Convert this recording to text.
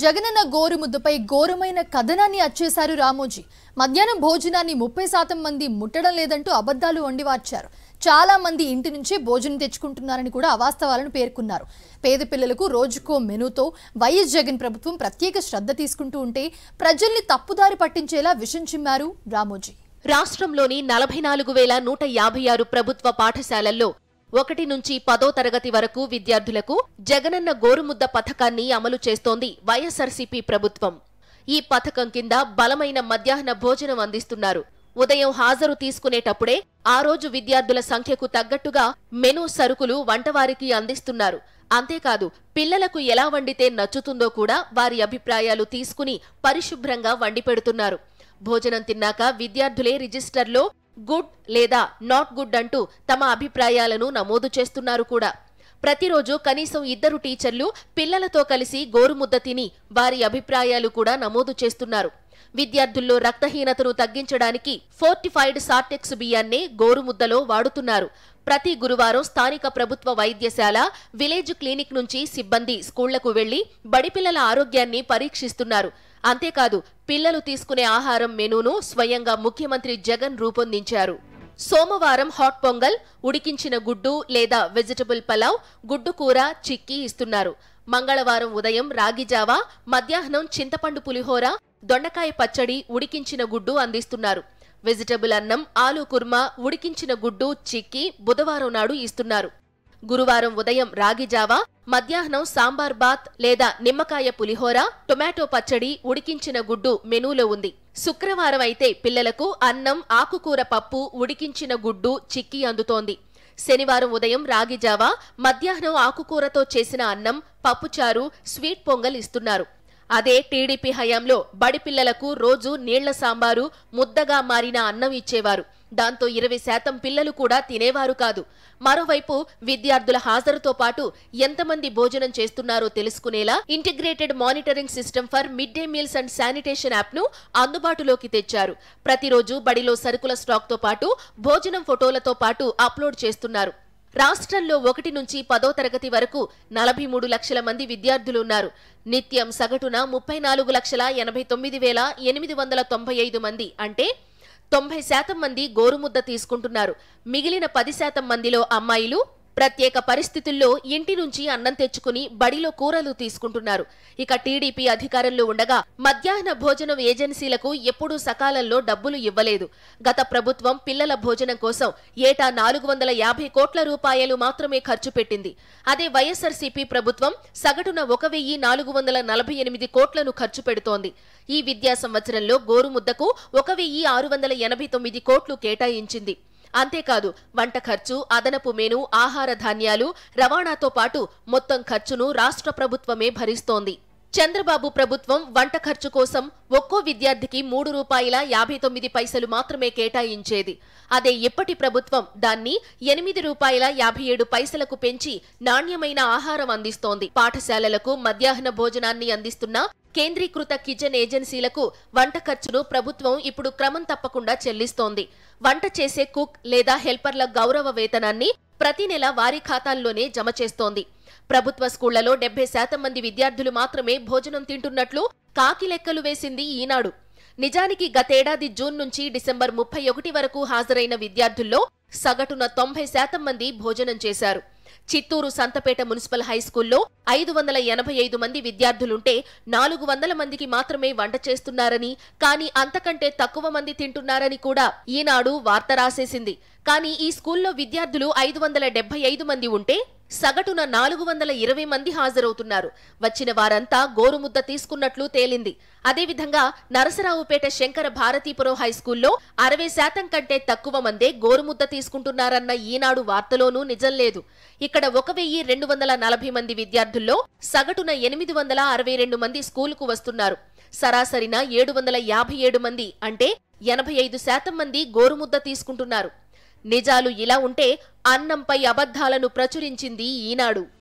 జగనన్న గోరు ఘోరమైన కథనాన్ని అచ్చేశారు రామోజీ మధ్యాహ్నం భోజనాన్ని ముప్పై శాతం మంది ముట్టడం లేదంటూ అబద్ధాలు వండివార్చారు చాలా మంది ఇంటి నుంచే భోజనం తెచ్చుకుంటున్నారని కూడా అవాస్తవాలను పేర్కొన్నారు పేద పిల్లలకు రోజుకో మెనుతో వైఎస్ జగన్ ప్రభుత్వం ప్రత్యేక శ్రద్ధ తీసుకుంటూ ఉంటే ప్రజల్ని తప్పుదారి పట్టించేలా విషం చిమ్మారు రామోజీ రాష్ట్రంలోని నలభై నాలుగు వేల నూట యాభై ఆరు ప్రభుత్వ పాఠశాలల్లో ఒకటి నుంచి పదో తరగతి వరకు విద్యార్థులకు జగనన్న గోరుముద్ద పథకాన్ని అమలు చేస్తోంది వైఎస్సార్సీపీ ప్రభుత్వం ఈ పథకం కింద బలమైన మధ్యాహ్న భోజనం అందిస్తున్నారు ఉదయం హాజరు తీసుకునేటప్పుడే ఆ రోజు విద్యార్థుల సంఖ్యకు తగ్గట్టుగా మెను సరుకులు వంటవారికి అందిస్తున్నారు అంతేకాదు పిల్లలకు ఎలా వండితే నచ్చుతుందో కూడా వారి అభిప్రాయాలు తీసుకుని పరిశుభ్రంగా వండి పెడుతున్నారు భోజనం తిన్నాక విద్యార్థులే రిజిస్టర్లో గుడ్ లేదా నాట్ గుడ్ అంటూ తమ అభిప్రాయాలను నమోదు చేస్తున్నారు కూడా ప్రతిరోజు కనీసం ఇద్దరు టీచర్లు పిల్లలతో కలిసి గోరుముద్ద తిని వారి అభిప్రాయాలు కూడా నమోదు చేస్తున్నారు విద్యార్థుల్లో రక్తహీనతను తగ్గించడానికి ఫోర్టిఫైడ్ సార్టెక్స్ బియ్యాన్నే గోరుముద్దలో వాడుతున్నారు ప్రతి గురువారం స్థానిక ప్రభుత్వ వైద్యశాల విలేజ్ క్లినిక్ నుంచి సిబ్బంది స్కూళ్లకు వెళ్లి బడిపిల్లల ఆరోగ్యాన్ని పరీక్షిస్తున్నారు అంతేకాదు పిల్లలు తీసుకునే ఆహారం మెనూను స్వయంగా ముఖ్యమంత్రి జగన్ రూపొందించారు సోమవారం హాట్ పొంగల్ ఉడికించిన గుడ్డు లేదా వెజిటబుల్ పలావ్ గుడ్డు కూర చిక్కీ ఇస్తున్నారు మంగళవారం ఉదయం రాగిజావా మధ్యాహ్నం చింతపండు పులిహోర దొండకాయ పచ్చడి ఉడికించిన గుడ్డు అందిస్తున్నారు వెజిటబుల్ అన్నం ఆలు కుర్మా ఉడికించిన గుడ్డు చిక్కీ బుధవారం నాడు ఇస్తున్నారు గురువారం ఉదయం రాగిజావా మధ్యాహ్నం సాంబార్ బాత్ లేదా నిమ్మకాయ పులిహోర టొమాటో పచ్చడి ఉడికించిన గుడ్డు మెనూలో ఉంది శుక్రవారం అయితే పిల్లలకు అన్నం ఆకుకూర పప్పు ఉడికించిన గుడ్డు చిక్కి అందుతోంది శనివారం ఉదయం రాగిజావా మధ్యాహ్నం ఆకుకూరతో చేసిన అన్నం పప్పుచారు స్వీట్ పొంగల్ ఇస్తున్నారు అదే టీడీపీ హయాంలో బడి పిల్లలకు రోజూ నీళ్ల సాంబారు ముద్దగా మారిన అన్నం ఇచ్చేవారు దాంతో ఇరవై శాతం పిల్లలు కూడా తినేవారు కాదు మరోవైపు విద్యార్థుల హాజరుతో పాటు ఎంతమంది భోజనం చేస్తున్నారో తెలుసుకునేలా integrated monitoring system for mid day meals and sanitation యాప్ను అందుబాటులోకి తెచ్చారు ప్రతిరోజు బడిలో సరుకుల స్టాక్తో పాటు భోజనం ఫోటోలతో పాటు అప్లోడ్ చేస్తున్నారు రాష్ట్రంలో ఒకటి నుంచి పదో తరగతి వరకు నలభై మూడు లక్షల మంది విద్యార్థులున్నారు నిత్యం సగటున ముప్పై నాలుగు లక్షల ఎనభై తొమ్మిది వేల ఎనిమిది వందల తొంభై ఐదు మంది అంటే తొంభై శాతం మంది గోరుముద్ద తీసుకుంటున్నారు మిగిలిన పది శాతం మందిలో అమ్మాయిలు ప్రత్యేక పరిస్థితుల్లో ఇంటి నుంచి అన్నం తెచ్చుకుని బడిలో కూరలు తీసుకుంటున్నారు ఇక టీడీపీ అధికారంలో ఉండగా మధ్యాహ్న భోజనం ఏజెన్సీలకు ఎప్పుడూ సకాలంలో డబ్బులు ఇవ్వలేదు గత ప్రభుత్వం పిల్లల భోజనం కోసం ఏటా నాలుగు వందల యాభై కోట్ల రూపాయలు మాత్రమే ఖర్చు పెట్టింది అదే వైఎస్ఆర్సీపీ ప్రభుత్వం సగటున ఒక వెయ్యి నాలుగు వందల నలభై ఎనిమిది కోట్లను ఖర్చు పెడుతోంది ఈ విద్యా సంవత్సరంలో గోరుముద్దకు ఒక వెయ్యి ఆరు వందల ఎనభై తొమ్మిది కోట్లు కేటాయించింది అంతేకాదు వంట ఖర్చు అదనపు మేను ఆహార ధాన్యాలు రవాణాతో పాటు మొత్తం ఖర్చును రాష్ట్ర ప్రభుత్వమే భరిస్తోంది చంద్రబాబు ప్రభుత్వం వంట ఖర్చు కోసం ఒక్కో విద్యార్థికి మూడు రూపాయల యాభై తొమ్మిది పైసలు మాత్రమే కేటాయించేది అదే ఇప్పటి ప్రభుత్వం దాన్ని ఎనిమిది రూపాయల యాభై ఏడు పైసలకు పెంచి నాణ్యమైన ఆహారం అందిస్తోంది పాఠశాలలకు మధ్యాహ్న భోజనాన్ని అందిస్తున్నా కేంద్రీకృత కిచెన్ ఏజెన్సీలకు వంట ఖర్చును ప్రభుత్వం ఇప్పుడు క్రమం తప్పకుండా చెల్లిస్తోంది వంట చేసే కుక్ లేదా హెల్పర్ల గౌరవ వేతనాన్ని ప్రతి నెల వారి ఖాతాల్లోనే జమ చేస్తోంది ప్రభుత్వ స్కూళ్లలో డెబ్బై శాతం మంది విద్యార్థులు మాత్రమే భోజనం తింటున్నట్లు కాకి లెక్కలు వేసింది ఈనాడు నిజానికి గతేడాది జూన్ నుంచి డిసెంబర్ ముప్పై ఒకటి వరకు హాజరైన విద్యార్థుల్లో సగటున తొంభై శాతం మంది భోజనం చేశారు చిత్తూరు సంతపేట మున్సిపల్ హైస్కూల్లో ఐదు వందల ఎనభై ఐదు మంది విద్యార్థులుంటే నాలుగు వందల మందికి మాత్రమే వంట చేస్తున్నారని కానీ అంతకంటే తక్కువ మంది తింటున్నారని కూడా ఈనాడు వార్త రాసేసింది కానీ ఈ స్కూల్లో విద్యార్థులు ఐదు వందల ఐదు మంది ఉంటే సగటున నాలుగు వందల ఇరవై మంది హాజరవుతున్నారు వచ్చిన వారంతా గోరుముద్ద తీసుకున్నట్లు తేలింది అదేవిధంగా నరసరావుపేట శంకర భారతీపురం హైస్కూల్లో అరవై శాతం కంటే తక్కువ మందే గోరుముద్ద తీసుకుంటున్నారన్న ఈనాడు వార్తలోనూ నిజం లేదు ఇక్కడ ఒక వెయ్యి రెండు వందల నలభై మంది విద్యార్థుల్లో సగటున ఎనిమిది వందల అరవై రెండు మంది స్కూలుకు వస్తున్నారు సరాసరిన ఏడు వందల యాభై ఏడు మంది అంటే ఎనభై ఐదు శాతం మంది గోరుముద్ద తీసుకుంటున్నారు నిజాలు ఇలా ఉంటే అన్నంపై అబద్ధాలను ప్రచురించింది ఈనాడు